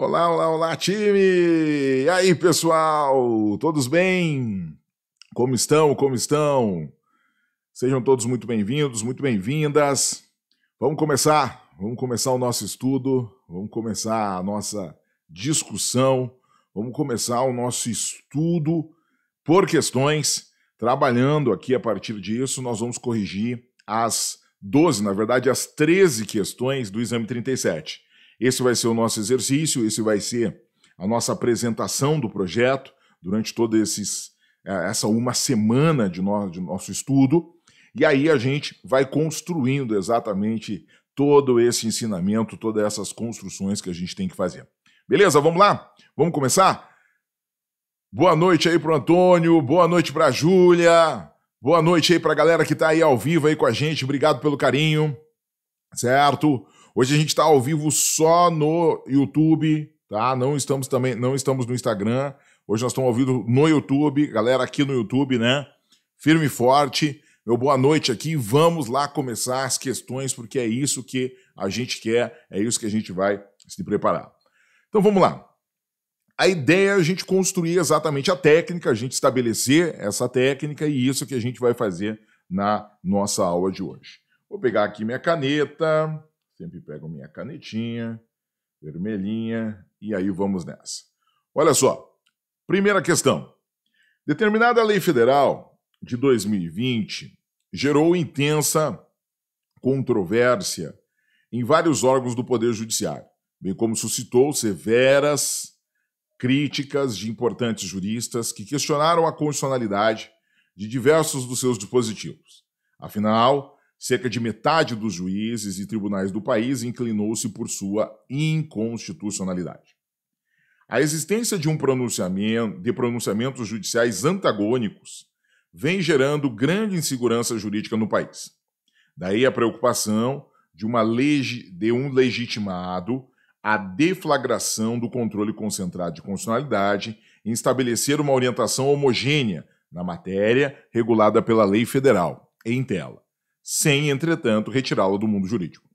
Olá, olá, olá, time! E aí, pessoal? Todos bem? Como estão? Como estão? Sejam todos muito bem-vindos, muito bem-vindas. Vamos começar, vamos começar o nosso estudo, vamos começar a nossa discussão, vamos começar o nosso estudo por questões, trabalhando aqui a partir disso, nós vamos corrigir as 12, na verdade, as 13 questões do exame 37. Esse vai ser o nosso exercício, esse vai ser a nossa apresentação do projeto durante toda é, essa uma semana de, no, de nosso estudo. E aí a gente vai construindo exatamente todo esse ensinamento, todas essas construções que a gente tem que fazer. Beleza? Vamos lá? Vamos começar? Boa noite aí pro Antônio, boa noite para a Júlia, boa noite aí para a galera que está aí ao vivo aí com a gente, obrigado pelo carinho, certo? Hoje a gente está ao vivo só no YouTube, tá? Não estamos também, não estamos no Instagram. Hoje nós estamos ao vivo no YouTube, galera aqui no YouTube, né? Firme e forte. Meu boa noite aqui. Vamos lá começar as questões, porque é isso que a gente quer, é isso que a gente vai se preparar. Então vamos lá. A ideia é a gente construir exatamente a técnica, a gente estabelecer essa técnica e isso que a gente vai fazer na nossa aula de hoje. Vou pegar aqui minha caneta. Sempre pego minha canetinha vermelhinha e aí vamos nessa. Olha só, primeira questão. Determinada lei federal de 2020 gerou intensa controvérsia em vários órgãos do Poder Judiciário, bem como suscitou severas críticas de importantes juristas que questionaram a constitucionalidade de diversos dos seus dispositivos. Afinal, Cerca de metade dos juízes e tribunais do país inclinou-se por sua inconstitucionalidade. A existência de um pronunciamento, de pronunciamentos judiciais antagônicos vem gerando grande insegurança jurídica no país. Daí a preocupação de, uma de um legitimado a deflagração do controle concentrado de constitucionalidade em estabelecer uma orientação homogênea na matéria regulada pela lei federal, em tela sem, entretanto, retirá-lo do mundo jurídico.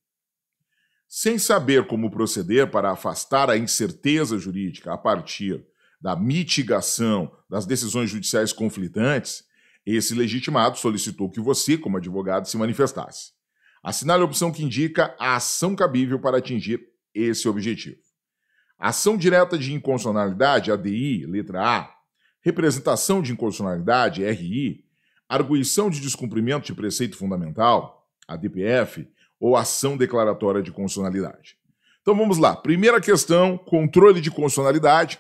Sem saber como proceder para afastar a incerteza jurídica a partir da mitigação das decisões judiciais conflitantes, esse legitimado solicitou que você, como advogado, se manifestasse. Assinale a opção que indica a ação cabível para atingir esse objetivo. Ação direta de inconstitucionalidade, ADI, letra A. Representação de inconstitucionalidade, RI, arguição de descumprimento de preceito fundamental, a DPF, ou ação declaratória de constitucionalidade. Então vamos lá. Primeira questão: controle de constitucionalidade.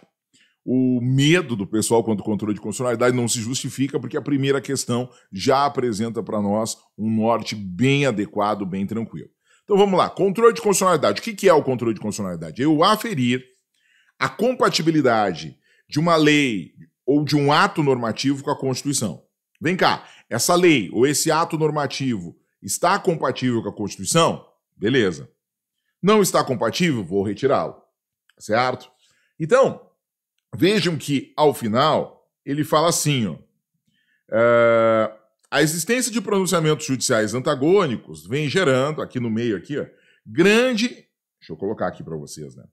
O medo do pessoal quanto ao controle de constitucionalidade não se justifica, porque a primeira questão já apresenta para nós um norte bem adequado, bem tranquilo. Então vamos lá. Controle de constitucionalidade. O que é o controle de constitucionalidade? Eu é aferir a compatibilidade de uma lei ou de um ato normativo com a Constituição. Vem cá, essa lei ou esse ato normativo está compatível com a Constituição? Beleza. Não está compatível? Vou retirá-lo. Certo? Então, vejam que ao final ele fala assim: ó, é, a existência de pronunciamentos judiciais antagônicos vem gerando, aqui no meio, aqui, ó, grande. Deixa eu colocar aqui para vocês, né?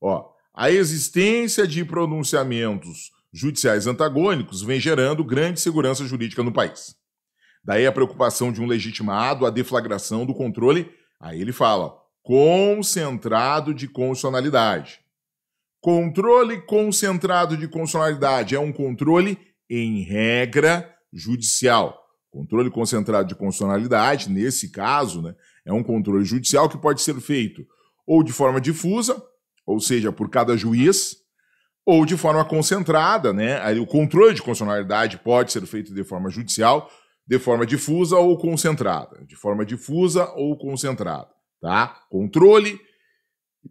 Ó, a existência de pronunciamentos judiciais antagônicos vem gerando grande segurança jurídica no país. Daí a preocupação de um legitimado, a deflagração do controle, aí ele fala, concentrado de constitucionalidade. Controle concentrado de constitucionalidade é um controle em regra judicial. Controle concentrado de constitucionalidade, nesse caso, né, é um controle judicial que pode ser feito ou de forma difusa, ou seja, por cada juiz, ou de forma concentrada, né? O controle de constitucionalidade pode ser feito de forma judicial, de forma difusa ou concentrada, de forma difusa ou concentrada, tá? Controle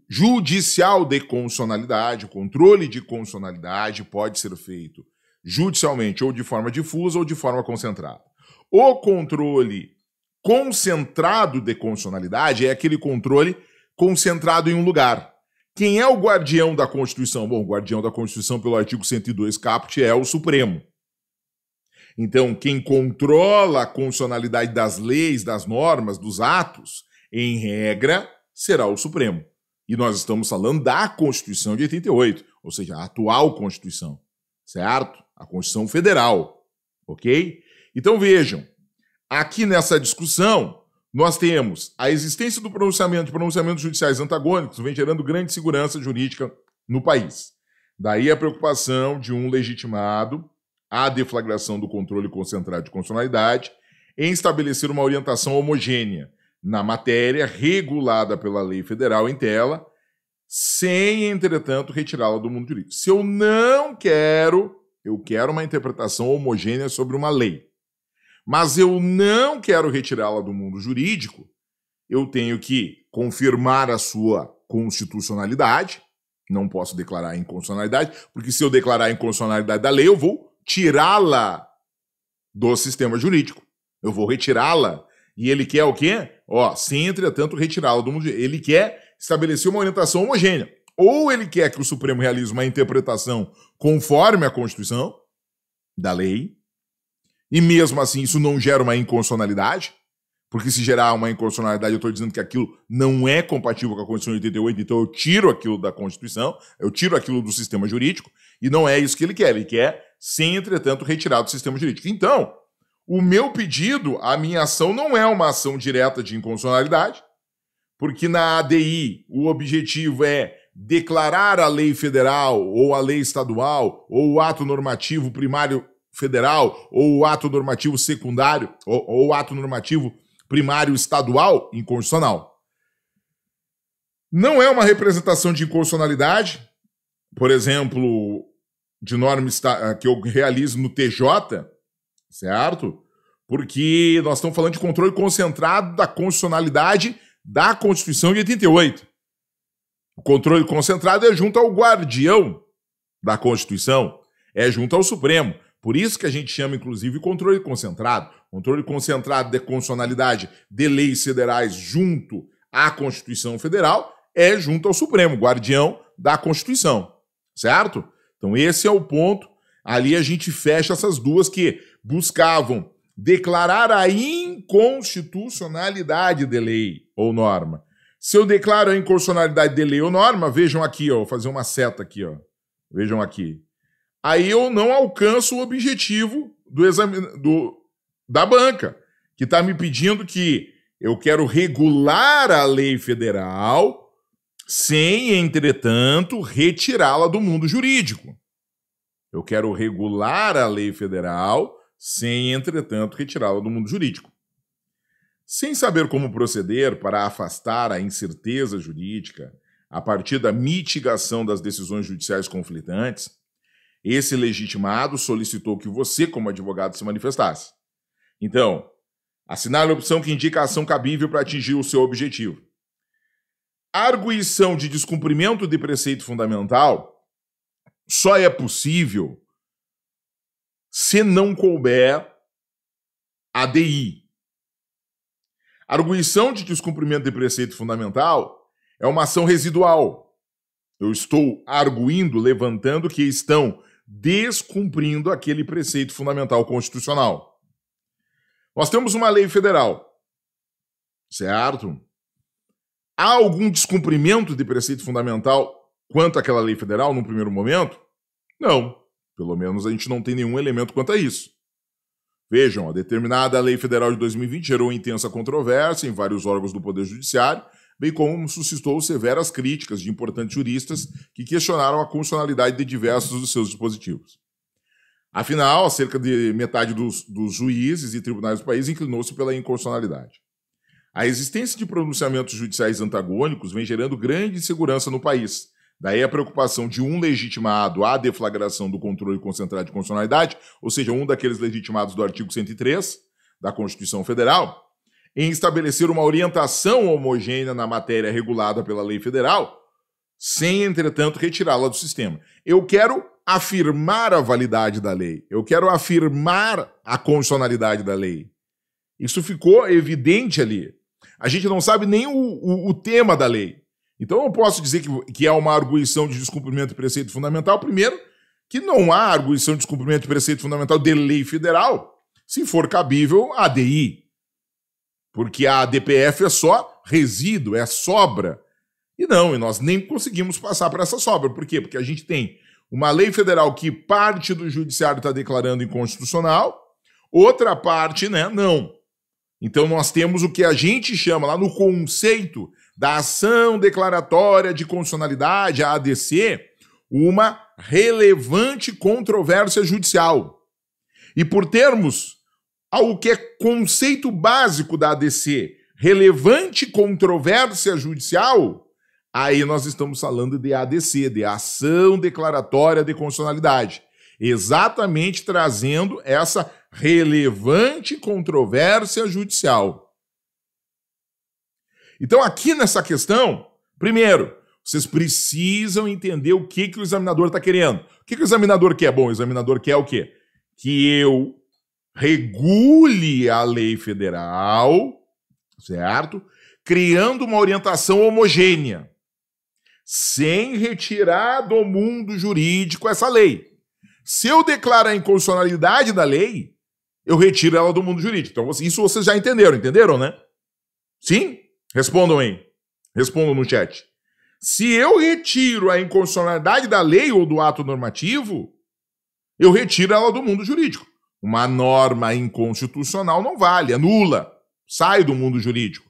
judicial de constitucionalidade, o controle de constitucionalidade pode ser feito judicialmente ou de forma difusa ou de forma concentrada. O controle concentrado de constitucionalidade é aquele controle concentrado em um lugar. Quem é o guardião da Constituição? Bom, o guardião da Constituição, pelo artigo 102 caput, é o Supremo. Então, quem controla a constitucionalidade das leis, das normas, dos atos, em regra, será o Supremo. E nós estamos falando da Constituição de 88, ou seja, a atual Constituição, certo? A Constituição Federal, ok? Então vejam, aqui nessa discussão, nós temos a existência do pronunciamento de pronunciamentos judiciais antagônicos, vem gerando grande segurança jurídica no país. Daí a preocupação de um legitimado à deflagração do controle concentrado de constitucionalidade em estabelecer uma orientação homogênea na matéria regulada pela lei federal em tela, sem, entretanto, retirá-la do mundo jurídico. Se eu não quero, eu quero uma interpretação homogênea sobre uma lei mas eu não quero retirá-la do mundo jurídico, eu tenho que confirmar a sua constitucionalidade. Não posso declarar inconstitucionalidade, porque se eu declarar inconstitucionalidade da lei, eu vou tirá-la do sistema jurídico. Eu vou retirá-la. E ele quer o quê? Ó, sem entretanto é retirá-la do mundo. Ele quer estabelecer uma orientação homogênea. Ou ele quer que o Supremo realize uma interpretação conforme a Constituição da lei, e mesmo assim, isso não gera uma inconstitucionalidade, porque se gerar uma inconstitucionalidade, eu estou dizendo que aquilo não é compatível com a Constituição de 88, então eu tiro aquilo da Constituição, eu tiro aquilo do sistema jurídico, e não é isso que ele quer. Ele quer, sem entretanto, retirar do sistema jurídico. Então, o meu pedido, a minha ação não é uma ação direta de inconstitucionalidade, porque na ADI o objetivo é declarar a lei federal ou a lei estadual ou o ato normativo primário federal ou o ato normativo secundário ou, ou ato normativo primário estadual inconstitucional. Não é uma representação de inconstitucionalidade, por exemplo, de norma eh, que eu realizo no TJ, certo? Porque nós estamos falando de controle concentrado da constitucionalidade da Constituição de 88. O controle concentrado é junto ao guardião da Constituição, é junto ao Supremo. Por isso que a gente chama, inclusive, controle concentrado. Controle concentrado de constitucionalidade de leis federais junto à Constituição Federal é junto ao Supremo, guardião da Constituição, certo? Então esse é o ponto. Ali a gente fecha essas duas que buscavam declarar a inconstitucionalidade de lei ou norma. Se eu declaro a inconstitucionalidade de lei ou norma, vejam aqui, ó, vou fazer uma seta aqui, ó. Vejam aqui aí eu não alcanço o objetivo do exame do, da banca, que está me pedindo que eu quero regular a lei federal sem, entretanto, retirá-la do mundo jurídico. Eu quero regular a lei federal sem, entretanto, retirá-la do mundo jurídico. Sem saber como proceder para afastar a incerteza jurídica a partir da mitigação das decisões judiciais conflitantes, esse legitimado solicitou que você, como advogado, se manifestasse. Então, assinale a opção que indica a ação cabível para atingir o seu objetivo. Arguição de descumprimento de preceito fundamental só é possível se não couber ADI. Arguição de descumprimento de preceito fundamental é uma ação residual. Eu estou arguindo, levantando que estão descumprindo aquele preceito fundamental constitucional. Nós temos uma lei federal, certo? Há algum descumprimento de preceito fundamental quanto àquela lei federal num primeiro momento? Não. Pelo menos a gente não tem nenhum elemento quanto a isso. Vejam, a determinada lei federal de 2020 gerou intensa controvérsia em vários órgãos do Poder Judiciário bem como suscitou severas críticas de importantes juristas que questionaram a constitucionalidade de diversos dos seus dispositivos. Afinal, cerca de metade dos, dos juízes e tribunais do país inclinou-se pela inconstitucionalidade. A existência de pronunciamentos judiciais antagônicos vem gerando grande insegurança no país. Daí a preocupação de um legitimado à deflagração do controle concentrado de constitucionalidade, ou seja, um daqueles legitimados do artigo 103 da Constituição Federal, em estabelecer uma orientação homogênea na matéria regulada pela lei federal, sem, entretanto, retirá-la do sistema. Eu quero afirmar a validade da lei, eu quero afirmar a constitucionalidade da lei. Isso ficou evidente ali. A gente não sabe nem o, o, o tema da lei. Então eu posso dizer que, que há uma arguição de descumprimento de preceito fundamental, primeiro, que não há arguição de descumprimento de preceito fundamental de lei federal, se for cabível, ADI, porque a DPF é só resíduo, é sobra. E não, e nós nem conseguimos passar para essa sobra. Por quê? Porque a gente tem uma lei federal que parte do judiciário está declarando inconstitucional, outra parte, né, não. Então nós temos o que a gente chama lá no conceito da ação declaratória de constitucionalidade, a ADC, uma relevante controvérsia judicial. E por termos ao que é conceito básico da ADC, relevante controvérsia judicial, aí nós estamos falando de ADC, de ação declaratória de constitucionalidade, exatamente trazendo essa relevante controvérsia judicial. Então, aqui nessa questão, primeiro, vocês precisam entender o que, que o examinador está querendo. O que, que o examinador quer? Bom, o examinador quer o quê? Que eu regule a lei federal, certo? Criando uma orientação homogênea, sem retirar do mundo jurídico essa lei. Se eu declarar a inconstitucionalidade da lei, eu retiro ela do mundo jurídico. Então, isso vocês já entenderam, entenderam, né? Sim? Respondam aí. Respondam no chat. Se eu retiro a inconstitucionalidade da lei ou do ato normativo, eu retiro ela do mundo jurídico. Uma norma inconstitucional não vale, anula, sai do mundo jurídico.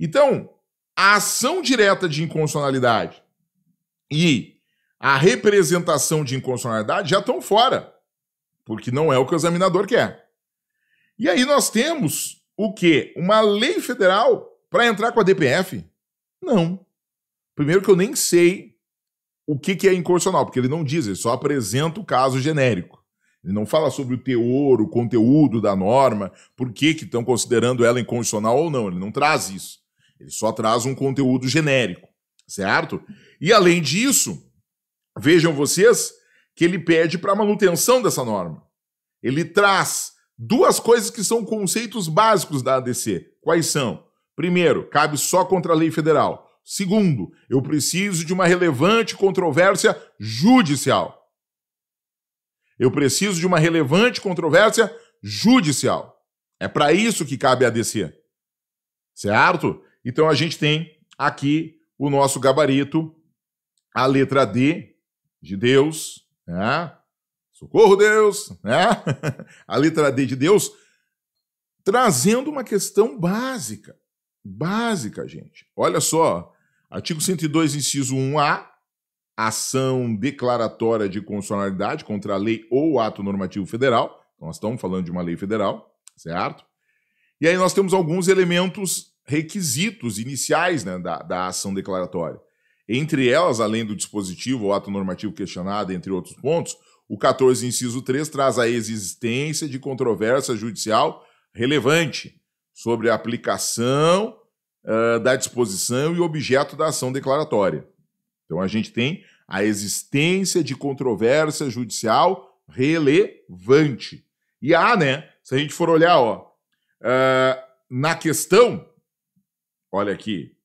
Então, a ação direta de inconstitucionalidade e a representação de inconstitucionalidade já estão fora, porque não é o que o examinador quer. E aí nós temos o quê? Uma lei federal para entrar com a DPF? Não. Primeiro que eu nem sei o que, que é inconstitucional, porque ele não diz, ele só apresenta o caso genérico. Ele não fala sobre o teor, o conteúdo da norma, por que, que estão considerando ela incondicional ou não. Ele não traz isso. Ele só traz um conteúdo genérico, certo? E além disso, vejam vocês que ele pede para a manutenção dessa norma. Ele traz duas coisas que são conceitos básicos da ADC. Quais são? Primeiro, cabe só contra a lei federal. Segundo, eu preciso de uma relevante controvérsia judicial. Eu preciso de uma relevante controvérsia judicial. É para isso que cabe a DC. Certo? Então a gente tem aqui o nosso gabarito, a letra D de Deus, né? Socorro Deus, né? a letra D de Deus, trazendo uma questão básica. Básica, gente. Olha só, artigo 102, inciso 1A, ação declaratória de constitucionalidade contra a lei ou ato normativo federal. Então, nós estamos falando de uma lei federal, certo? E aí nós temos alguns elementos requisitos iniciais né, da, da ação declaratória. Entre elas, além do dispositivo ou ato normativo questionado, entre outros pontos, o 14, inciso 3, traz a existência de controvérsia judicial relevante sobre a aplicação uh, da disposição e objeto da ação declaratória. Então a gente tem a existência de controvérsia judicial relevante. E há, né? Se a gente for olhar, ó, uh, na questão, olha aqui,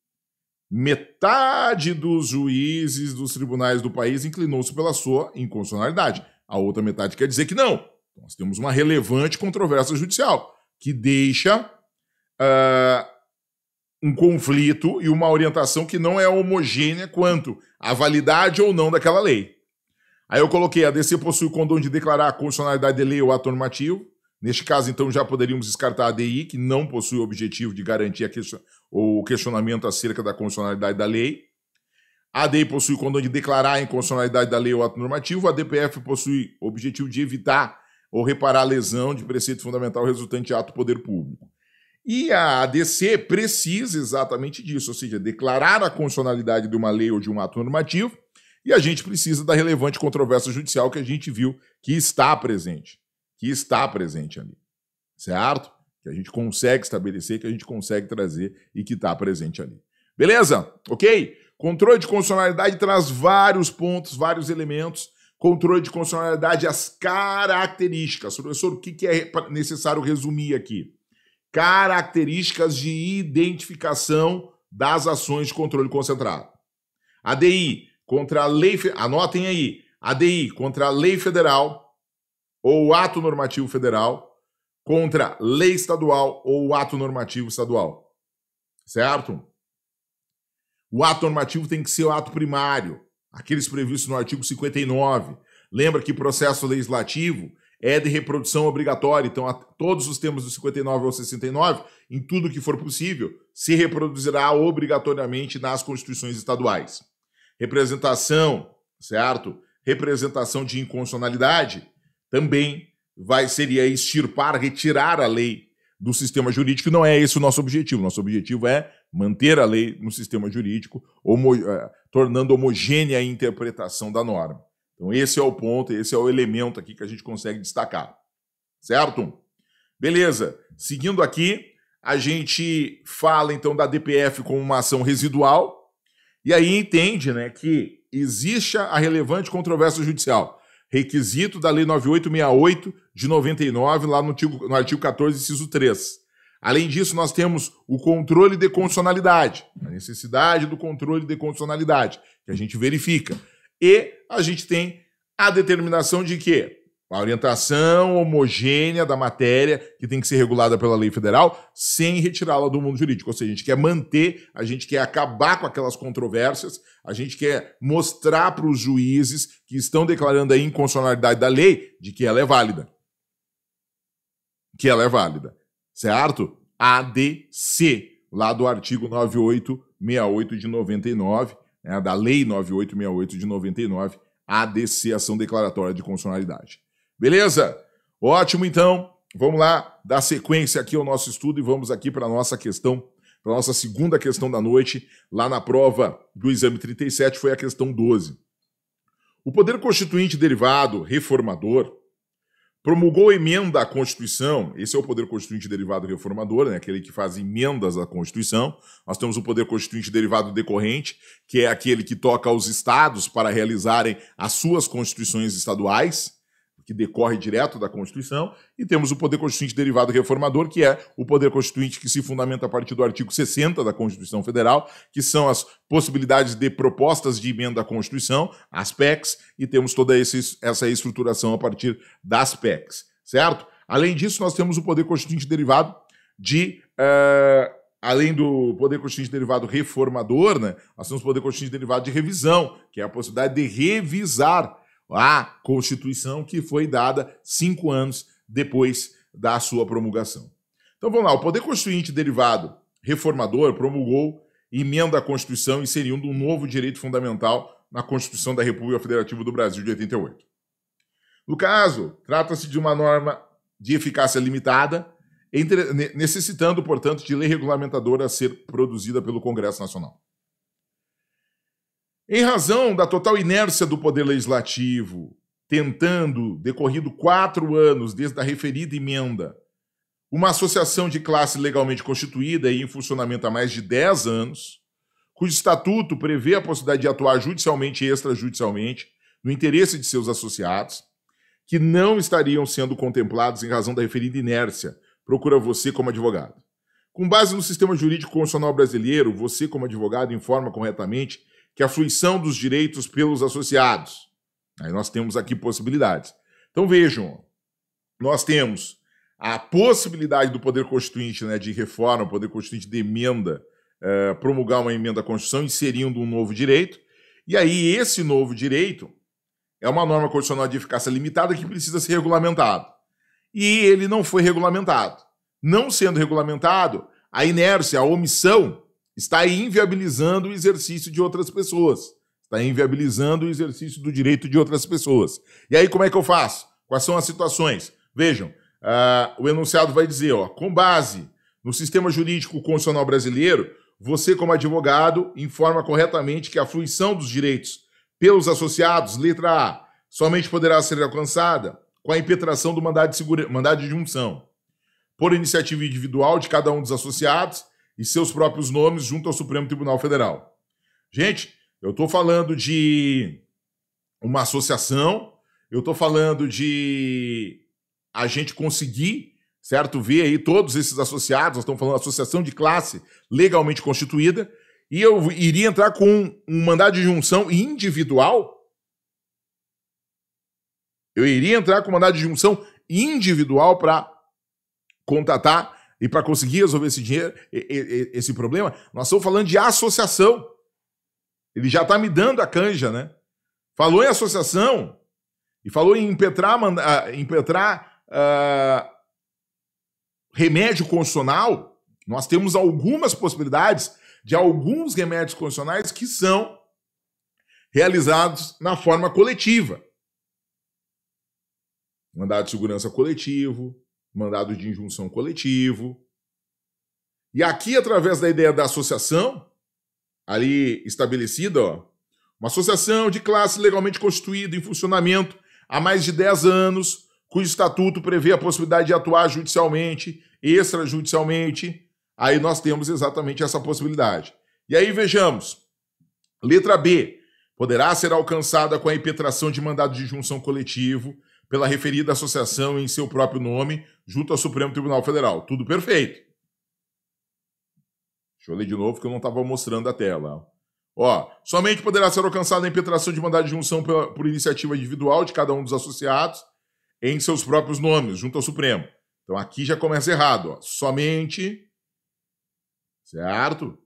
metade dos juízes dos tribunais do país inclinou-se pela sua inconstitucionalidade. A outra metade quer dizer que não. Nós temos uma relevante controvérsia judicial que deixa uh, um conflito e uma orientação que não é homogênea quanto à validade ou não daquela lei. Aí eu coloquei, a DC possui o condão de declarar a constitucionalidade de lei ou ato normativo. Neste caso, então, já poderíamos descartar a DI, que não possui o objetivo de garantir question o questionamento acerca da constitucionalidade da lei. A DI possui o condão de declarar a inconstitucionalidade da lei ou ato normativo. A DPF possui o objetivo de evitar ou reparar a lesão de preceito fundamental resultante de ato do poder público. E a ADC precisa exatamente disso, ou seja, declarar a constitucionalidade de uma lei ou de um ato normativo, e a gente precisa da relevante controvérsia judicial que a gente viu que está presente, que está presente ali, certo? Que a gente consegue estabelecer, que a gente consegue trazer e que está presente ali. Beleza? Ok? Controle de constitucionalidade traz vários pontos, vários elementos. Controle de constitucionalidade, as características. Professor, o que é necessário resumir aqui? características de identificação das ações de controle concentrado. ADI contra a lei, anotem aí, ADI contra a lei federal ou ato normativo federal, contra lei estadual ou ato normativo estadual. Certo? O ato normativo tem que ser o ato primário, aqueles previstos no artigo 59. Lembra que processo legislativo é de reprodução obrigatória. Então, a, todos os termos do 59 ao 69, em tudo que for possível, se reproduzirá obrigatoriamente nas constituições estaduais. Representação, certo? Representação de inconstitucionalidade também vai seria extirpar, retirar a lei do sistema jurídico. Não é esse o nosso objetivo. Nosso objetivo é manter a lei no sistema jurídico, homo, eh, tornando homogênea a interpretação da norma. Então, esse é o ponto, esse é o elemento aqui que a gente consegue destacar. Certo? Beleza. Seguindo aqui, a gente fala então da DPF como uma ação residual e aí entende né, que existe a relevante controvérsia judicial, requisito da Lei 9868 de 99, lá no artigo, no artigo 14, inciso 3. Além disso, nós temos o controle de condicionalidade, a necessidade do controle de condicionalidade, que a gente verifica. E a gente tem a determinação de que a orientação homogênea da matéria, que tem que ser regulada pela lei federal, sem retirá-la do mundo jurídico. Ou seja, a gente quer manter, a gente quer acabar com aquelas controvérsias, a gente quer mostrar para os juízes que estão declarando a inconstitucionalidade da lei de que ela é válida. Que ela é válida. Certo? ADC, lá do artigo 9868 de 99 né, da Lei 9868 de 99, ADC, Ação Declaratória de Constitucionalidade. Beleza? Ótimo, então. Vamos lá dar sequência aqui ao nosso estudo e vamos aqui para a nossa questão, para a nossa segunda questão da noite, lá na prova do exame 37, foi a questão 12. O poder constituinte derivado reformador promulgou emenda à Constituição, esse é o poder constituinte derivado reformador, né, aquele que faz emendas à Constituição. Nós temos o poder constituinte derivado decorrente, que é aquele que toca aos estados para realizarem as suas constituições estaduais que decorre direto da Constituição, e temos o poder constituinte derivado reformador, que é o poder constituinte que se fundamenta a partir do artigo 60 da Constituição Federal, que são as possibilidades de propostas de emenda à Constituição, as PECs, e temos toda essa estruturação a partir das PECs, certo? Além disso, nós temos o poder constituinte derivado de. Uh, além do poder constituinte derivado reformador, né, nós temos o poder constituinte derivado de revisão, que é a possibilidade de revisar à Constituição que foi dada cinco anos depois da sua promulgação. Então vamos lá, o Poder Constituinte derivado reformador promulgou emenda à Constituição inserindo um novo direito fundamental na Constituição da República Federativa do Brasil de 88. No caso, trata-se de uma norma de eficácia limitada, necessitando, portanto, de lei regulamentadora a ser produzida pelo Congresso Nacional. Em razão da total inércia do Poder Legislativo, tentando, decorrido quatro anos desde a referida emenda, uma associação de classe legalmente constituída e em funcionamento há mais de 10 anos, cujo estatuto prevê a possibilidade de atuar judicialmente e extrajudicialmente no interesse de seus associados, que não estariam sendo contemplados em razão da referida inércia, procura você como advogado. Com base no sistema jurídico constitucional brasileiro, você como advogado informa corretamente que é a fruição dos direitos pelos associados. Aí nós temos aqui possibilidades. Então vejam, nós temos a possibilidade do Poder Constituinte né, de reforma, o Poder Constituinte de emenda, eh, promulgar uma emenda à Constituição, inserindo um novo direito. E aí, esse novo direito é uma norma constitucional de eficácia limitada que precisa ser regulamentado. E ele não foi regulamentado. Não sendo regulamentado, a inércia, a omissão está inviabilizando o exercício de outras pessoas, está inviabilizando o exercício do direito de outras pessoas. E aí, como é que eu faço? Quais são as situações? Vejam, uh, o enunciado vai dizer, ó, com base no sistema jurídico constitucional brasileiro, você, como advogado, informa corretamente que a fruição dos direitos pelos associados, letra A, somente poderá ser alcançada com a impetração do mandado de, segura, mandado de junção, por iniciativa individual de cada um dos associados e seus próprios nomes junto ao Supremo Tribunal Federal. Gente, eu estou falando de uma associação, eu estou falando de a gente conseguir, certo? Ver aí todos esses associados, nós estamos falando de associação de classe legalmente constituída, e eu iria entrar com um mandado de junção individual. Eu iria entrar com um mandado de junção individual para contatar e para conseguir resolver esse dinheiro, esse problema, nós estamos falando de associação. Ele já está me dando a canja, né? Falou em associação e falou em impetrar, ah, impetrar uh, remédio constitucional. Nós temos algumas possibilidades de alguns remédios constitucionais que são realizados na forma coletiva. Mandado de segurança coletivo, mandado de injunção coletivo. E aqui, através da ideia da associação, ali estabelecida, ó, uma associação de classe legalmente constituída em funcionamento há mais de 10 anos, cujo estatuto prevê a possibilidade de atuar judicialmente, extrajudicialmente, aí nós temos exatamente essa possibilidade. E aí vejamos, letra B, poderá ser alcançada com a impetração de mandado de injunção coletivo pela referida associação em seu próprio nome junto ao Supremo Tribunal Federal. Tudo perfeito. Deixa eu ler de novo que eu não estava mostrando a tela. Ó, somente poderá ser alcançada a impetração de mandado de junção por, por iniciativa individual de cada um dos associados em seus próprios nomes, junto ao Supremo. Então aqui já começa errado. Ó. Somente, certo?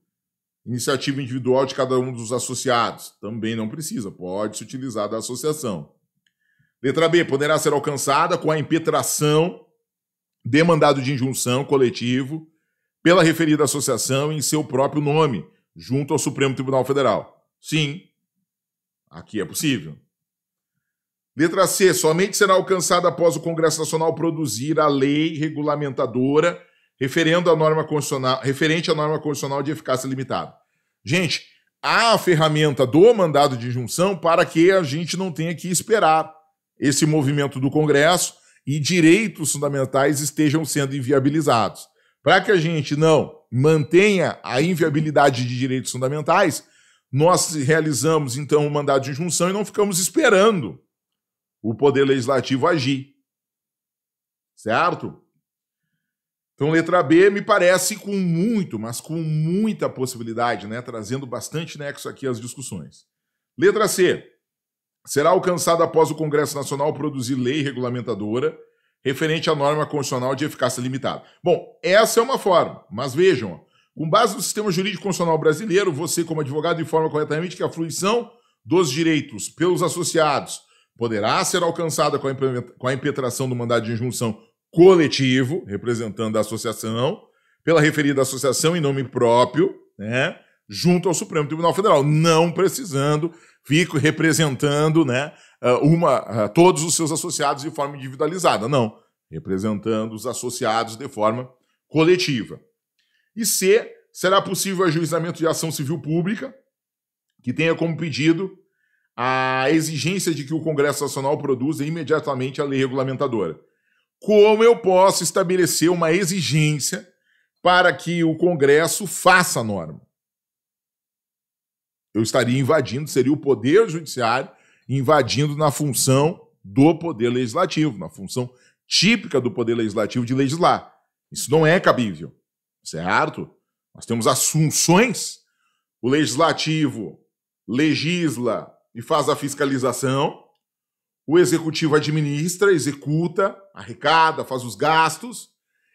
Iniciativa individual de cada um dos associados. Também não precisa, pode se utilizar da associação. Letra B poderá ser alcançada com a impetração de mandado de injunção coletivo pela referida associação em seu próprio nome, junto ao Supremo Tribunal Federal. Sim, aqui é possível. Letra C. Somente será alcançada após o Congresso Nacional produzir a lei regulamentadora referendo à norma constitucional, referente à norma constitucional de eficácia limitada. Gente, há a ferramenta do mandado de injunção para que a gente não tenha que esperar esse movimento do Congresso e direitos fundamentais estejam sendo inviabilizados. Para que a gente não mantenha a inviabilidade de direitos fundamentais, nós realizamos então o um mandado de injunção e não ficamos esperando o poder legislativo agir. Certo? Então, letra B me parece com muito, mas com muita possibilidade, né? trazendo bastante nexo aqui às discussões. Letra C, será alcançada após o Congresso Nacional produzir lei regulamentadora referente à norma constitucional de eficácia limitada. Bom, essa é uma forma, mas vejam, com base no sistema jurídico constitucional brasileiro, você, como advogado, informa corretamente que a fruição dos direitos pelos associados poderá ser alcançada com a impetração do mandado de injunção coletivo, representando a associação, pela referida associação em nome próprio, né? junto ao Supremo Tribunal Federal, não precisando fico representando né, ah, uma, ah, todos os seus associados de forma individualizada. Não, representando os associados de forma coletiva. E C, será possível ajuizamento de ação civil pública que tenha como pedido a exigência de que o Congresso Nacional produza imediatamente a lei regulamentadora. Como eu posso estabelecer uma exigência para que o Congresso faça a norma? eu estaria invadindo, seria o poder judiciário invadindo na função do poder legislativo, na função típica do poder legislativo de legislar. Isso não é cabível, certo? É Nós temos assunções, o legislativo legisla e faz a fiscalização, o executivo administra, executa, arrecada, faz os gastos,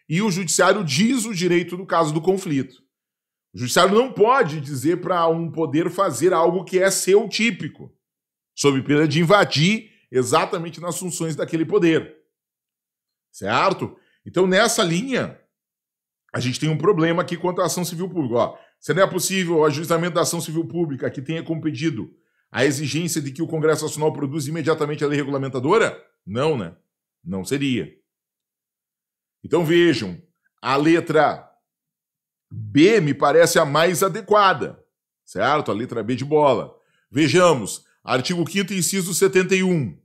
e o judiciário diz o direito do caso do conflito. O judiciário não pode dizer para um poder fazer algo que é seu típico, sob pena de invadir exatamente nas funções daquele poder. Certo? Então, nessa linha, a gente tem um problema aqui quanto à ação civil pública. Ó, se não é possível o ajustamento da ação civil pública que tenha pedido a exigência de que o Congresso Nacional produza imediatamente a lei regulamentadora? Não, né? Não seria. Então vejam, a letra B me parece a mais adequada, certo? A letra B de bola. Vejamos, artigo 5 inciso 71.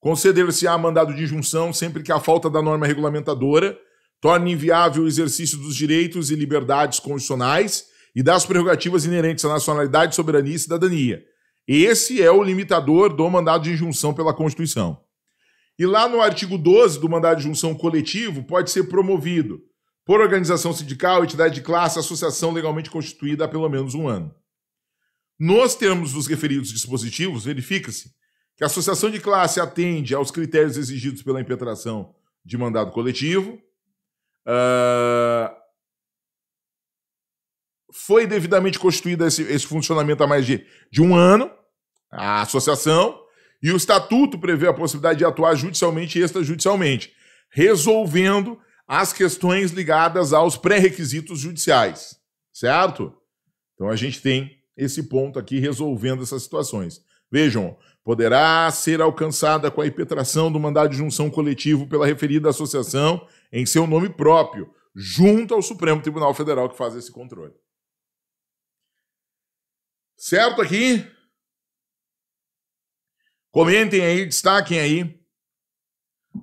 Conceder-se-á mandado de injunção sempre que a falta da norma regulamentadora torne inviável o exercício dos direitos e liberdades constitucionais e das prerrogativas inerentes à nacionalidade, soberania e cidadania. Esse é o limitador do mandado de injunção pela Constituição. E lá no artigo 12 do mandado de injunção coletivo, pode ser promovido por organização sindical, entidade de classe, associação legalmente constituída há pelo menos um ano. Nos termos dos referidos dispositivos, verifica-se que a associação de classe atende aos critérios exigidos pela impetração de mandado coletivo, uh, foi devidamente constituída esse, esse funcionamento há mais de, de um ano, a associação, e o estatuto prevê a possibilidade de atuar judicialmente e extrajudicialmente, resolvendo as questões ligadas aos pré-requisitos judiciais, certo? Então a gente tem esse ponto aqui resolvendo essas situações. Vejam, poderá ser alcançada com a impetração do mandado de junção coletivo pela referida associação em seu nome próprio, junto ao Supremo Tribunal Federal que faz esse controle. Certo aqui? Comentem aí, destaquem aí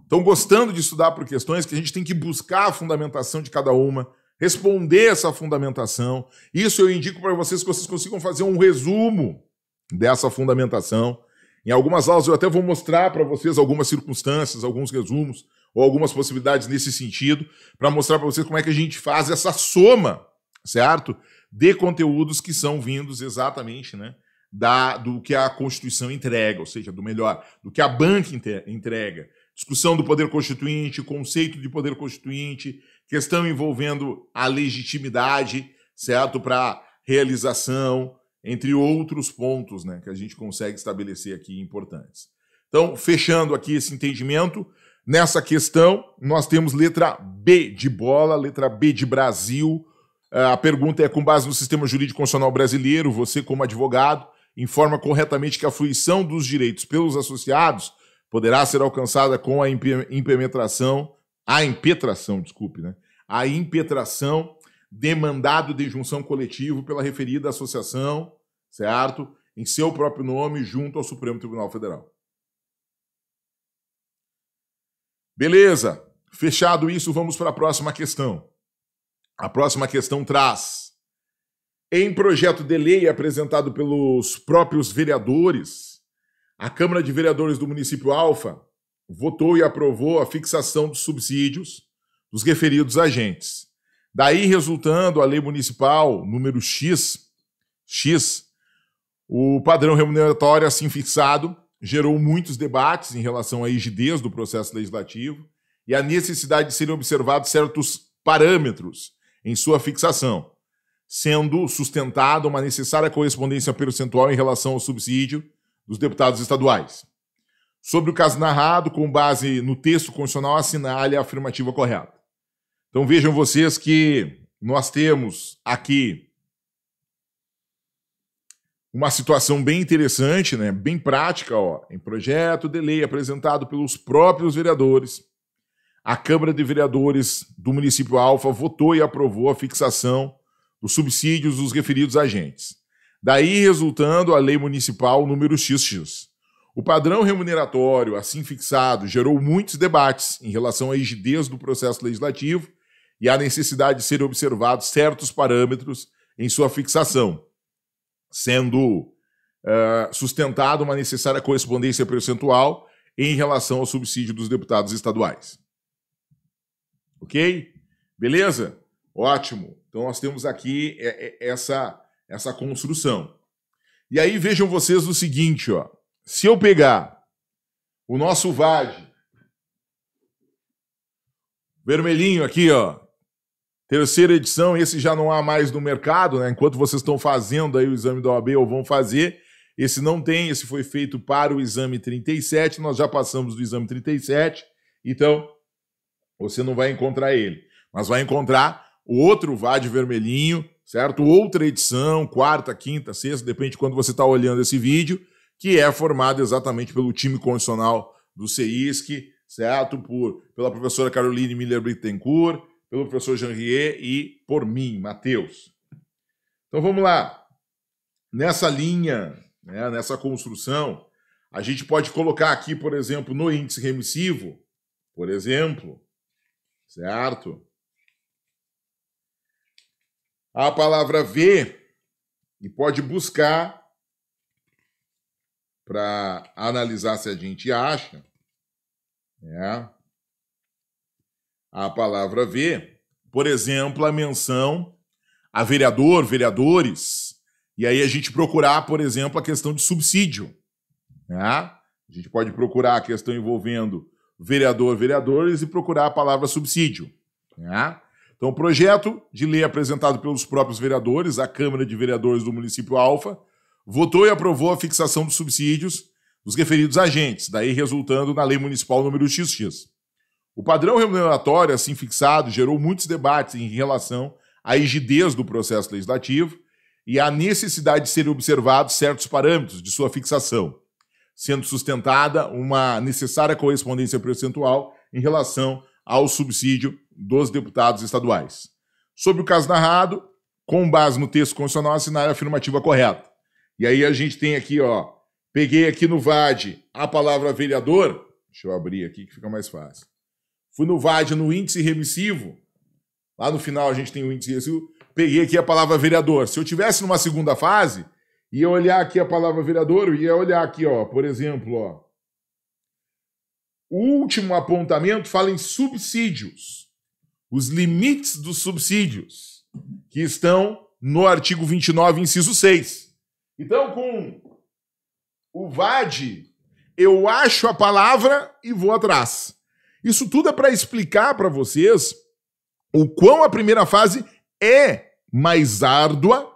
Estão gostando de estudar por questões que a gente tem que buscar a fundamentação de cada uma, responder essa fundamentação. Isso eu indico para vocês que vocês consigam fazer um resumo dessa fundamentação. Em algumas aulas eu até vou mostrar para vocês algumas circunstâncias, alguns resumos ou algumas possibilidades nesse sentido, para mostrar para vocês como é que a gente faz essa soma, certo? De conteúdos que são vindos exatamente, né? Da, do que a Constituição entrega, ou seja, do melhor, do que a banca entrega, discussão do poder constituinte, conceito de poder constituinte, questão envolvendo a legitimidade, certo, para realização, entre outros pontos, né, que a gente consegue estabelecer aqui importantes. Então, fechando aqui esse entendimento, nessa questão nós temos letra B de bola, letra B de Brasil. É, a pergunta é com base no sistema jurídico constitucional brasileiro, você como advogado informa corretamente que a fruição dos direitos pelos associados poderá ser alcançada com a impenetração, a impetração, desculpe, né? A impetração demandado de junção coletivo pela referida associação, certo? Em seu próprio nome, junto ao Supremo Tribunal Federal. Beleza. Fechado isso, vamos para a próxima questão. A próxima questão traz. Em projeto de lei apresentado pelos próprios vereadores, a Câmara de Vereadores do município Alfa votou e aprovou a fixação dos subsídios dos referidos agentes. Daí resultando a lei municipal número X, X, o padrão remuneratório assim fixado gerou muitos debates em relação à rigidez do processo legislativo e à necessidade de serem observados certos parâmetros em sua fixação, sendo sustentada uma necessária correspondência percentual em relação ao subsídio dos deputados estaduais. Sobre o caso narrado, com base no texto constitucional, assinale a afirmativa correta. Então vejam vocês que nós temos aqui uma situação bem interessante, né? bem prática, ó, em projeto de lei apresentado pelos próprios vereadores. A Câmara de Vereadores do município Alfa votou e aprovou a fixação dos subsídios dos referidos agentes daí resultando a lei municipal número XX. O padrão remuneratório assim fixado gerou muitos debates em relação à rigidez do processo legislativo e à necessidade de serem observados certos parâmetros em sua fixação, sendo uh, sustentada uma necessária correspondência percentual em relação ao subsídio dos deputados estaduais. Ok? Beleza? Ótimo. Então nós temos aqui eh, eh, essa essa construção. E aí vejam vocês o seguinte, ó. Se eu pegar o nosso VAD, vermelhinho aqui, ó, terceira edição, esse já não há mais no mercado, né? Enquanto vocês estão fazendo aí o exame da OAB ou vão fazer, esse não tem, esse foi feito para o exame 37, nós já passamos do exame 37, então você não vai encontrar ele, mas vai encontrar o outro VAD vermelhinho certo? Outra edição, quarta, quinta, sexta, depende de quando você está olhando esse vídeo, que é formada exatamente pelo time condicional do CEISC, certo? Por, pela professora Caroline Miller Bittencourt, pelo professor Jean-Rier e por mim, Matheus. Então vamos lá. Nessa linha, né, nessa construção, a gente pode colocar aqui, por exemplo, no índice remissivo, por exemplo, certo? a palavra ver e pode buscar para analisar se a gente acha. Né? A palavra ver, por exemplo, a menção a vereador, vereadores, e aí a gente procurar, por exemplo, a questão de subsídio. Né? A gente pode procurar a questão envolvendo vereador, vereadores e procurar a palavra subsídio. Né? Então, o projeto de lei apresentado pelos próprios vereadores, a Câmara de Vereadores do município Alfa, votou e aprovou a fixação dos subsídios dos referidos agentes, daí resultando na Lei Municipal número XX. O padrão remuneratório assim fixado gerou muitos debates em relação à rigidez do processo legislativo e à necessidade de serem observados certos parâmetros de sua fixação, sendo sustentada uma necessária correspondência percentual em relação ao subsídio dos deputados estaduais. Sobre o caso narrado, com base no texto constitucional, assinar a afirmativa correta. E aí a gente tem aqui, ó, peguei aqui no VAD a palavra vereador, deixa eu abrir aqui que fica mais fácil. Fui no VAD no índice remissivo, lá no final a gente tem o índice remissivo, peguei aqui a palavra vereador. Se eu tivesse numa segunda fase, ia olhar aqui a palavra vereador, ia olhar aqui, ó, por exemplo, ó, o último apontamento fala em subsídios, os limites dos subsídios, que estão no artigo 29, inciso 6. Então, com o VAD, eu acho a palavra e vou atrás. Isso tudo é para explicar para vocês o quão a primeira fase é mais árdua,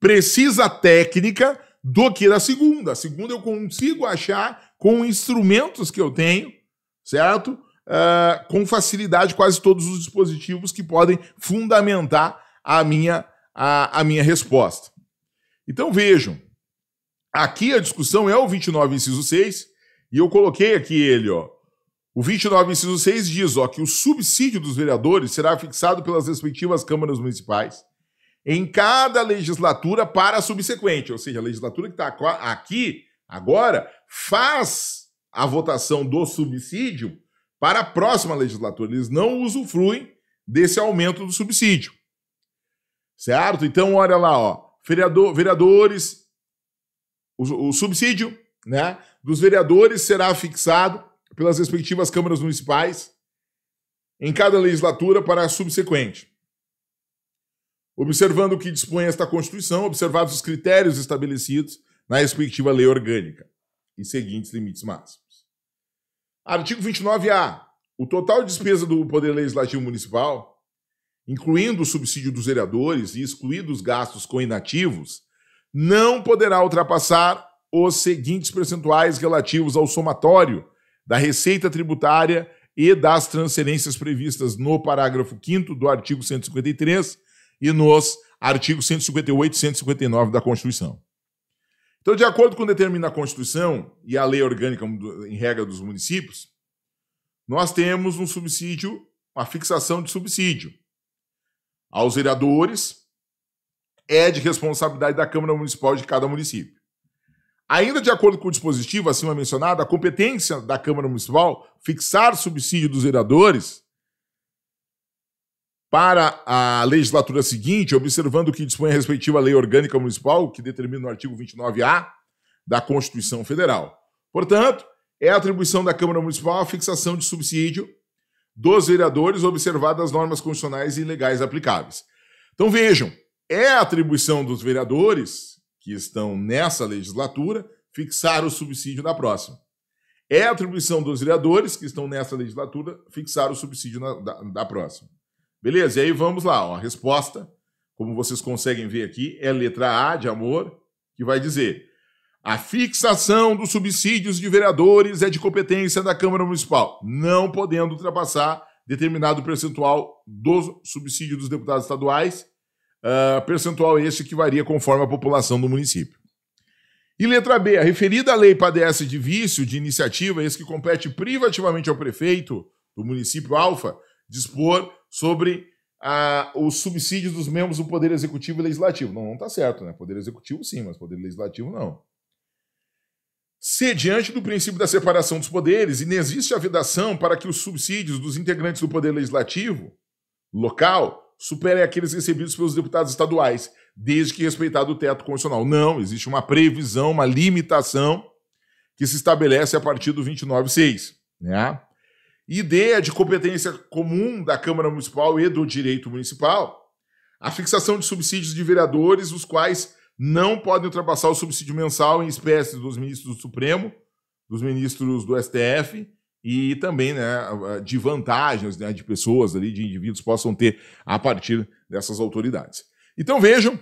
precisa técnica do que da segunda. A segunda eu consigo achar com instrumentos que eu tenho certo? Uh, com facilidade quase todos os dispositivos que podem fundamentar a minha, a, a minha resposta. Então vejam, aqui a discussão é o 29, inciso 6, e eu coloquei aqui ele, ó. O 29, inciso 6 diz ó, que o subsídio dos vereadores será fixado pelas respectivas câmaras municipais em cada legislatura para a subsequente, ou seja, a legislatura que está aqui agora faz a votação do subsídio para a próxima legislatura. Eles não usufruem desse aumento do subsídio. Certo? Então, olha lá, ó. Vereador, vereadores, o, o subsídio né, dos vereadores será fixado pelas respectivas câmaras municipais em cada legislatura para a subsequente. Observando o que dispõe esta Constituição, observados os critérios estabelecidos na respectiva lei orgânica e seguintes limites máximos. Artigo 29A. O total de despesa do Poder Legislativo Municipal, incluindo o subsídio dos vereadores e excluídos gastos com inativos, não poderá ultrapassar os seguintes percentuais relativos ao somatório da receita tributária e das transferências previstas no parágrafo 5 do artigo 153 e nos artigos 158 e 159 da Constituição. Então, de acordo com determina a Constituição e a lei orgânica em regra dos municípios, nós temos um subsídio, uma fixação de subsídio aos vereadores, é de responsabilidade da Câmara Municipal de cada município. Ainda de acordo com o dispositivo acima mencionado, a competência da Câmara Municipal fixar subsídio dos vereadores para a legislatura seguinte, observando o que dispõe a respectiva lei orgânica municipal, que determina no artigo 29A da Constituição Federal. Portanto, é atribuição da Câmara Municipal a fixação de subsídio dos vereadores, observadas as normas constitucionais e legais aplicáveis. Então vejam, é atribuição dos vereadores que estão nessa legislatura fixar o subsídio na próxima. É atribuição dos vereadores que estão nessa legislatura fixar o subsídio na, da, da próxima. Beleza? E aí vamos lá, ó. a resposta, como vocês conseguem ver aqui, é letra A de amor, que vai dizer: a fixação dos subsídios de vereadores é de competência da Câmara Municipal, não podendo ultrapassar determinado percentual do subsídio dos deputados estaduais, uh, percentual este que varia conforme a população do município. E letra B, a referida lei padece de vício de iniciativa, esse que compete privativamente ao prefeito do município Alfa dispor sobre os subsídios dos membros do Poder Executivo e Legislativo. Não, não está certo, né? Poder Executivo sim, mas Poder Legislativo não. Se, diante do princípio da separação dos poderes, inexiste a vedação para que os subsídios dos integrantes do Poder Legislativo local superem aqueles recebidos pelos deputados estaduais, desde que respeitado o teto constitucional. Não, existe uma previsão, uma limitação que se estabelece a partir do 29.6, né? ideia de competência comum da Câmara Municipal e do Direito Municipal, a fixação de subsídios de vereadores, os quais não podem ultrapassar o subsídio mensal em espécie dos ministros do Supremo, dos ministros do STF e também né, de vantagens né, de pessoas ali, de indivíduos possam ter a partir dessas autoridades. Então vejam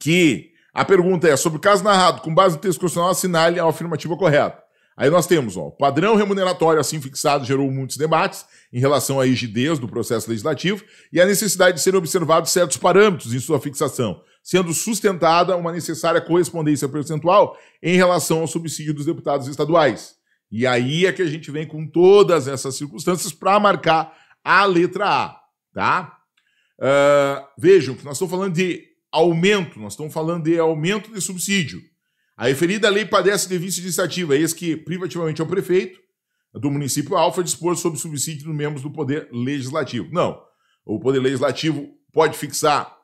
que a pergunta é sobre o caso narrado com base no texto constitucional assinale a afirmativa correta. Aí nós temos, ó, o padrão remuneratório assim fixado gerou muitos debates em relação à rigidez do processo legislativo e à necessidade de serem observados certos parâmetros em sua fixação, sendo sustentada uma necessária correspondência percentual em relação ao subsídio dos deputados estaduais. E aí é que a gente vem com todas essas circunstâncias para marcar a letra A, tá? Uh, vejam que nós estamos falando de aumento, nós estamos falando de aumento de subsídio. A referida lei padece de vício iniciativa, é eis que, privativamente ao é prefeito do município Alfa, dispor sobre subsídio dos membros do Poder Legislativo. Não. O Poder Legislativo pode fixar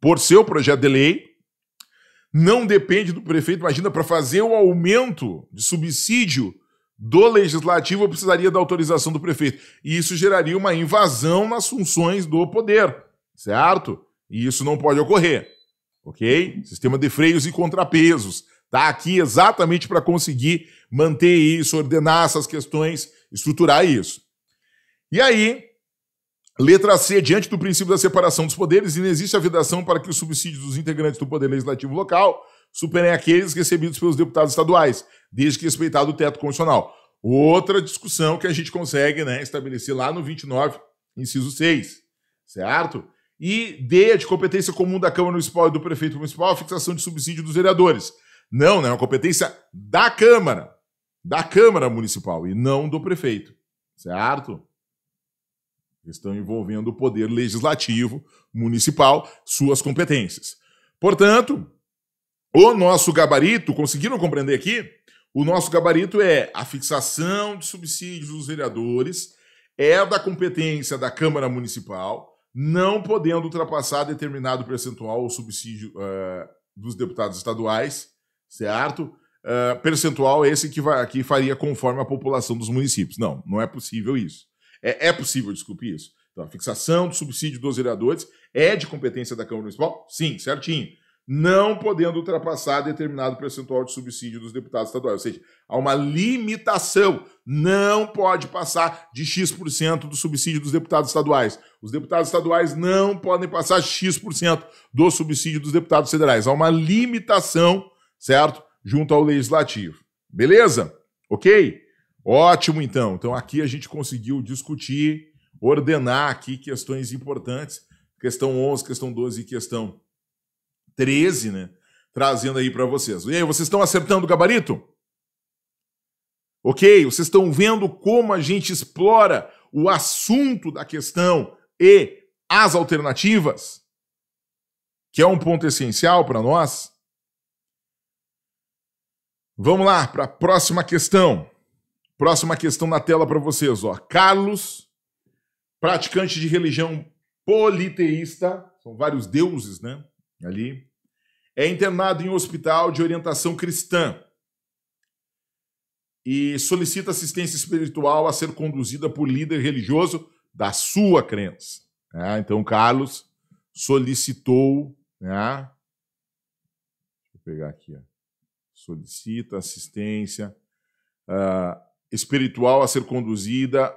por seu projeto de lei, não depende do prefeito. Imagina, para fazer o aumento de subsídio do legislativo, eu precisaria da autorização do prefeito. E isso geraria uma invasão nas funções do poder, certo? E isso não pode ocorrer, ok? Sistema de freios e contrapesos. Está aqui exatamente para conseguir manter isso, ordenar essas questões, estruturar isso. E aí, letra C, diante do princípio da separação dos poderes, inexiste a vedação para que os subsídios dos integrantes do Poder Legislativo local superem aqueles recebidos pelos deputados estaduais, desde que respeitado o teto constitucional. Outra discussão que a gente consegue né, estabelecer lá no 29, inciso 6, certo? E D, de competência comum da Câmara Municipal e do Prefeito Municipal, a fixação de subsídio dos vereadores. Não, não né? é uma competência da Câmara, da Câmara Municipal e não do prefeito, certo? Estão envolvendo o poder legislativo municipal, suas competências. Portanto, o nosso gabarito, conseguiram compreender aqui? O nosso gabarito é a fixação de subsídios dos vereadores, é da competência da Câmara Municipal, não podendo ultrapassar determinado percentual o subsídio uh, dos deputados estaduais certo? Uh, percentual é esse que, vai, que faria conforme a população dos municípios. Não, não é possível isso. É, é possível, desculpe isso. Então, a fixação do subsídio dos vereadores é de competência da Câmara Municipal? Sim, certinho. Não podendo ultrapassar determinado percentual de subsídio dos deputados estaduais. Ou seja, há uma limitação. Não pode passar de X% por cento do subsídio dos deputados estaduais. Os deputados estaduais não podem passar X% por cento do subsídio dos deputados federais. Há uma limitação certo? Junto ao legislativo. Beleza? Ok? Ótimo, então. Então aqui a gente conseguiu discutir, ordenar aqui questões importantes, questão 11, questão 12 e questão 13, né? Trazendo aí para vocês. E aí, vocês estão acertando o gabarito? Ok? Vocês estão vendo como a gente explora o assunto da questão e as alternativas? Que é um ponto essencial para nós? Vamos lá para a próxima questão. Próxima questão na tela para vocês, ó. Carlos, praticante de religião politeísta, são vários deuses, né? Ali, é internado em um hospital de orientação cristã e solicita assistência espiritual a ser conduzida por líder religioso da sua crença. É, então, Carlos solicitou. Né? Deixa eu pegar aqui. Ó solicita assistência uh, espiritual a ser conduzida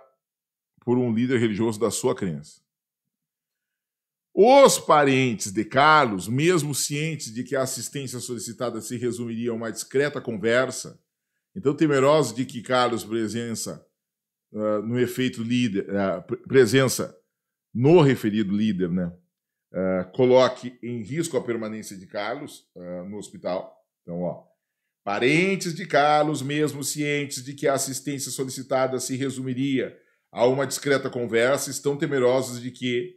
por um líder religioso da sua crença. Os parentes de Carlos, mesmo cientes de que a assistência solicitada se resumiria a uma discreta conversa, então temerosos de que Carlos presença uh, no efeito líder, uh, presença no referido líder, né, uh, coloque em risco a permanência de Carlos no hospital. Então, ó, Parentes de Carlos, mesmo cientes de que a assistência solicitada se resumiria a uma discreta conversa, estão temerosos de que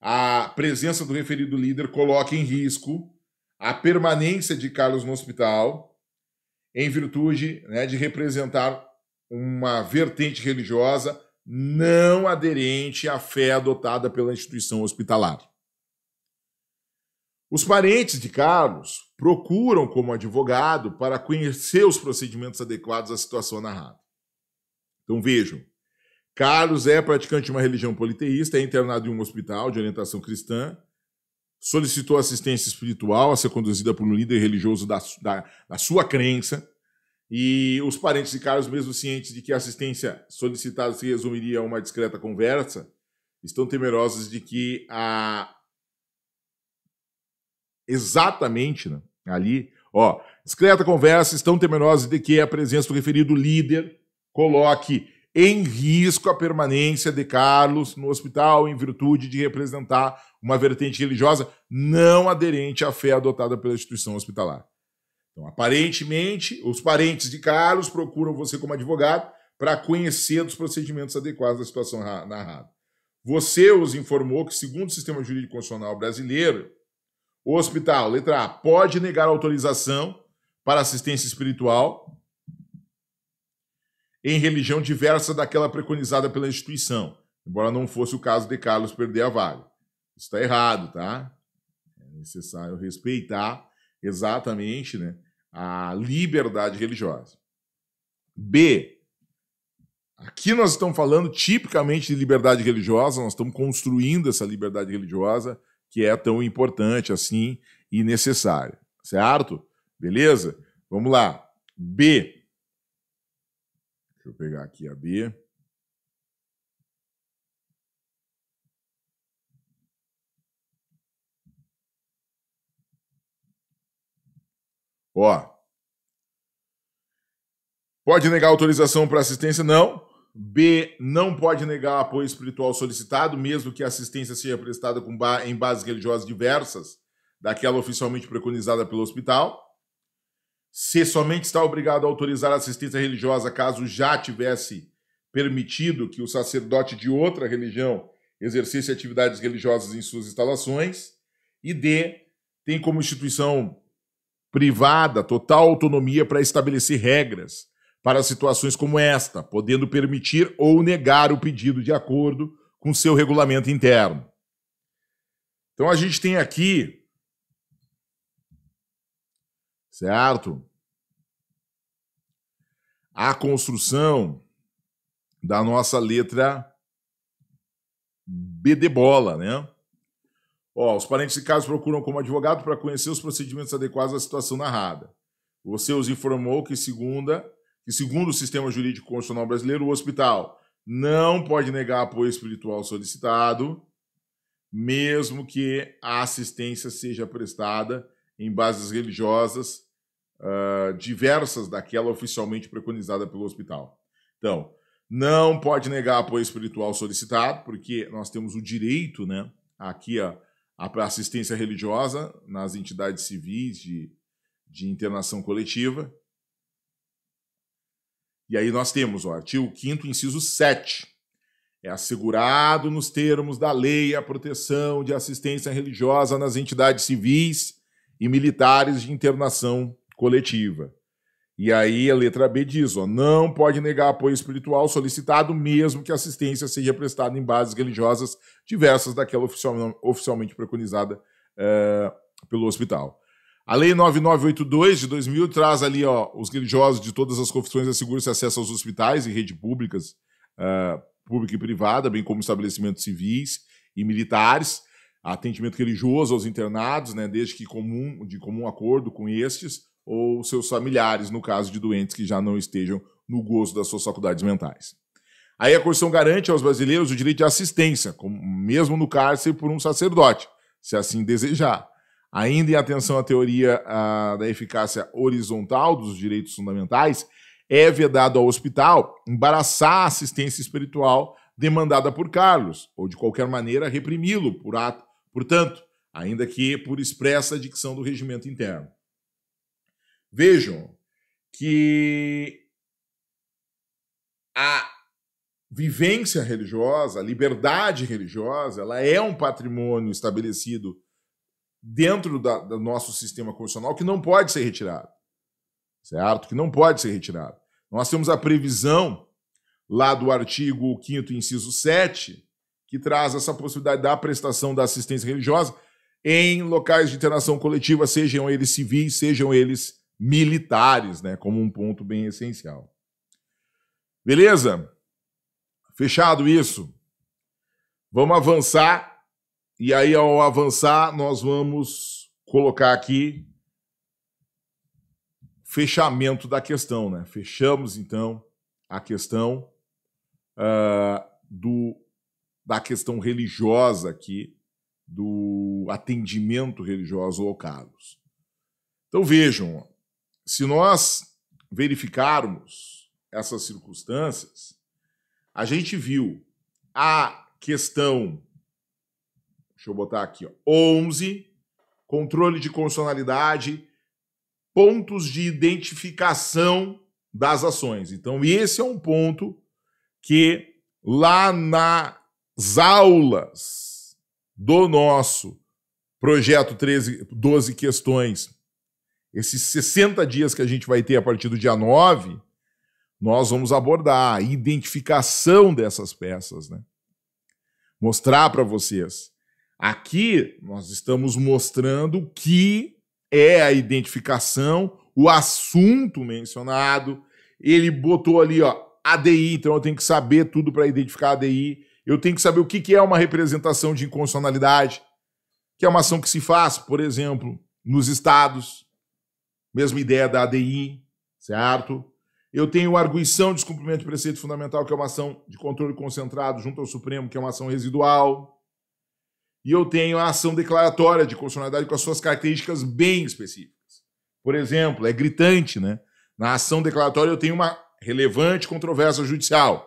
a presença do referido líder coloque em risco a permanência de Carlos no hospital, em virtude né, de representar uma vertente religiosa não aderente à fé adotada pela instituição hospitalar. Os parentes de Carlos procuram como advogado para conhecer os procedimentos adequados à situação narrada. Então vejam, Carlos é praticante de uma religião politeísta, é internado em um hospital de orientação cristã, solicitou assistência espiritual a ser conduzida por um líder religioso da, da, da sua crença, e os parentes de Carlos, mesmo cientes de que a assistência solicitada se resumiria a uma discreta conversa, estão temerosos de que a exatamente né, ali, ó, discreta conversa, estão temerosos de que a presença do referido líder coloque em risco a permanência de Carlos no hospital em virtude de representar uma vertente religiosa não aderente à fé adotada pela instituição hospitalar. Então, aparentemente, os parentes de Carlos procuram você como advogado para conhecer dos procedimentos adequados da situação narrada. Você os informou que, segundo o sistema jurídico constitucional brasileiro, o hospital, letra A, pode negar autorização para assistência espiritual em religião diversa daquela preconizada pela instituição, embora não fosse o caso de Carlos perder a vaga. está errado, tá? É necessário respeitar exatamente né, a liberdade religiosa. B. Aqui nós estamos falando tipicamente de liberdade religiosa, nós estamos construindo essa liberdade religiosa que é tão importante assim e necessária. Certo? Beleza? Vamos lá. B. Deixa eu pegar aqui a B. Ó. Pode negar autorização para assistência? Não. B. Não pode negar apoio espiritual solicitado, mesmo que a assistência seja prestada com ba em bases religiosas diversas daquela oficialmente preconizada pelo hospital. C. Somente está obrigado a autorizar assistência religiosa caso já tivesse permitido que o sacerdote de outra religião exercesse atividades religiosas em suas instalações. E D. Tem como instituição privada total autonomia para estabelecer regras para situações como esta, podendo permitir ou negar o pedido de acordo com seu regulamento interno. Então a gente tem aqui, certo? A construção da nossa letra B de bola, né? Ó, os parentes de caso procuram como advogado para conhecer os procedimentos adequados à situação narrada. Você os informou que segunda que, segundo o sistema jurídico constitucional brasileiro, o hospital não pode negar apoio espiritual solicitado, mesmo que a assistência seja prestada em bases religiosas uh, diversas daquela oficialmente preconizada pelo hospital. Então, não pode negar apoio espiritual solicitado, porque nós temos o direito, né, aqui a, a assistência religiosa nas entidades civis de, de internação coletiva. E aí nós temos o artigo 5 inciso 7. É assegurado nos termos da lei a proteção de assistência religiosa nas entidades civis e militares de internação coletiva. E aí a letra B diz, ó, não pode negar apoio espiritual solicitado, mesmo que a assistência seja prestada em bases religiosas diversas daquela oficialmente preconizada uh, pelo hospital. A Lei 9982 de 2000 traz ali ó, os religiosos de todas as confissões asseguram-se acesso aos hospitais e rede públicas, uh, pública e privada, bem como estabelecimentos civis e militares, atendimento religioso aos internados, né, desde que comum, de comum acordo com estes ou seus familiares, no caso de doentes que já não estejam no gozo das suas faculdades mentais. Aí a Constituição garante aos brasileiros o direito de assistência, como, mesmo no cárcere por um sacerdote, se assim desejar ainda em atenção à teoria a, da eficácia horizontal dos direitos fundamentais, é vedado ao hospital embaraçar a assistência espiritual demandada por Carlos, ou de qualquer maneira reprimi-lo por ato, portanto, ainda que por expressa dicção do regimento interno. Vejam que a vivência religiosa, a liberdade religiosa, ela é um patrimônio estabelecido dentro da, do nosso sistema constitucional que não pode ser retirado. Certo? Que não pode ser retirado. Nós temos a previsão lá do artigo 5 inciso 7, que traz essa possibilidade da prestação da assistência religiosa em locais de internação coletiva, sejam eles civis, sejam eles militares, né, como um ponto bem essencial. Beleza? Fechado isso. Vamos avançar e aí, ao avançar, nós vamos colocar aqui fechamento da questão, né? Fechamos então a questão uh, do da questão religiosa aqui do atendimento religioso ao Carlos. Então vejam, se nós verificarmos essas circunstâncias, a gente viu a questão Deixa eu botar aqui, ó. 11, controle de constitucionalidade, pontos de identificação das ações. Então, esse é um ponto que lá nas aulas do nosso projeto 13, 12 questões, esses 60 dias que a gente vai ter a partir do dia 9, nós vamos abordar a identificação dessas peças, né? Mostrar para vocês Aqui nós estamos mostrando que é a identificação, o assunto mencionado. Ele botou ali, ó, ADI, então eu tenho que saber tudo para identificar ADI. Eu tenho que saber o que, é uma representação de inconstitucionalidade, que é uma ação que se faz, por exemplo, nos estados. Mesma ideia da ADI, certo? Eu tenho arguição de descumprimento de preceito fundamental, que é uma ação de controle concentrado junto ao Supremo, que é uma ação residual e eu tenho a ação declaratória de constitucionalidade com as suas características bem específicas. Por exemplo, é gritante, né? Na ação declaratória eu tenho uma relevante controvérsia judicial.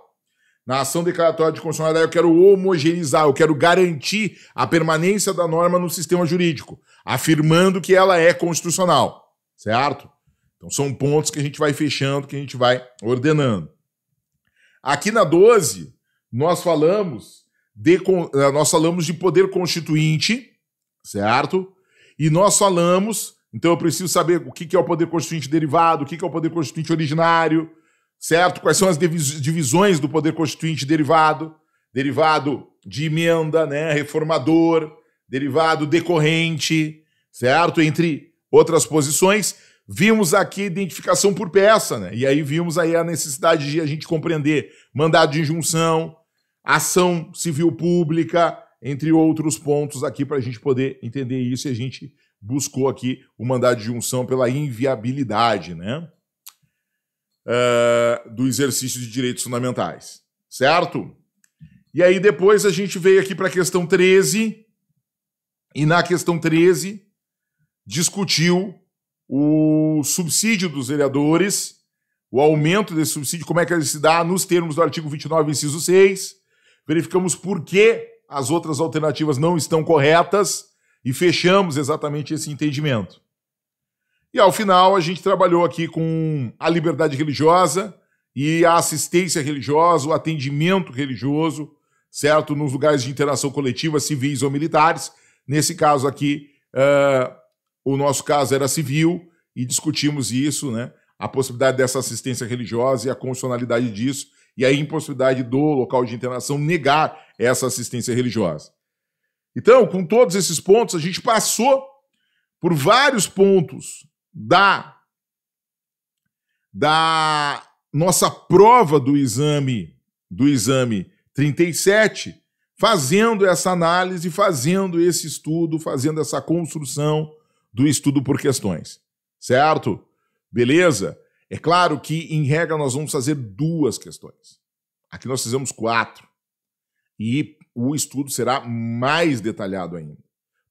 Na ação declaratória de constitucionalidade, eu quero homogeneizar, eu quero garantir a permanência da norma no sistema jurídico, afirmando que ela é constitucional, certo? Então, são pontos que a gente vai fechando, que a gente vai ordenando. Aqui na 12, nós falamos de, eh, nós falamos de poder constituinte, certo? E nós falamos, então eu preciso saber o que é o poder constituinte derivado, o que é o poder constituinte originário, certo? Quais são as divisões do poder constituinte derivado, derivado de emenda, né? Reformador, derivado decorrente, certo? Entre outras posições. Vimos aqui identificação por peça, né? E aí vimos aí a necessidade de a gente compreender mandado de injunção, ação civil pública, entre outros pontos aqui para a gente poder entender isso e a gente buscou aqui o mandado de junção pela inviabilidade né, uh, do exercício de direitos fundamentais, certo? E aí depois a gente veio aqui para a questão 13 e na questão 13 discutiu o subsídio dos vereadores, o aumento desse subsídio, como é que ele se dá nos termos do artigo 29, inciso 6, verificamos por que as outras alternativas não estão corretas e fechamos exatamente esse entendimento. E ao final, a gente trabalhou aqui com a liberdade religiosa e a assistência religiosa, o atendimento religioso, certo? Nos lugares de interação coletiva, civis ou militares. Nesse caso aqui, uh, o nosso caso era civil e discutimos isso, né? A possibilidade dessa assistência religiosa e a constitucionalidade disso e a impossibilidade do local de internação negar essa assistência religiosa. Então, com todos esses pontos, a gente passou por vários pontos da da nossa prova do exame do exame 37, fazendo essa análise, fazendo esse estudo, fazendo essa construção do estudo por questões. Certo? Beleza? É claro que, em regra, nós vamos fazer duas questões. Aqui nós fizemos quatro. E o estudo será mais detalhado ainda,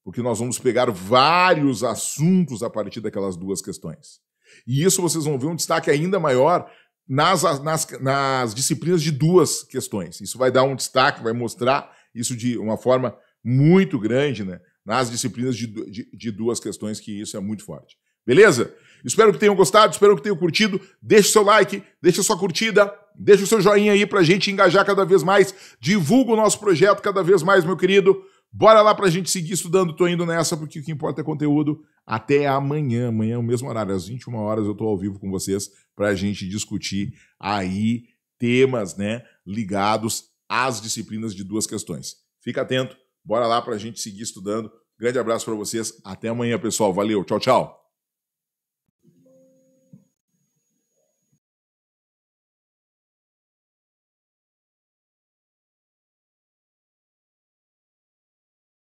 porque nós vamos pegar vários assuntos a partir daquelas duas questões. E isso vocês vão ver um destaque ainda maior nas, nas, nas disciplinas de duas questões. Isso vai dar um destaque, vai mostrar isso de uma forma muito grande, né? Nas disciplinas de, de, de duas questões, que isso é muito forte. Beleza? Espero que tenham gostado, espero que tenham curtido. Deixe seu like, deixe sua curtida, deixe o seu joinha aí pra gente engajar cada vez mais. Divulga o nosso projeto cada vez mais, meu querido. Bora lá pra gente seguir estudando. Tô indo nessa porque o que importa é conteúdo. Até amanhã, amanhã, é o mesmo horário, às 21 horas, eu tô ao vivo com vocês pra gente discutir aí temas, né, ligados às disciplinas de duas questões. Fica atento, bora lá pra gente seguir estudando. Grande abraço para vocês. Até amanhã, pessoal. Valeu. Tchau, tchau.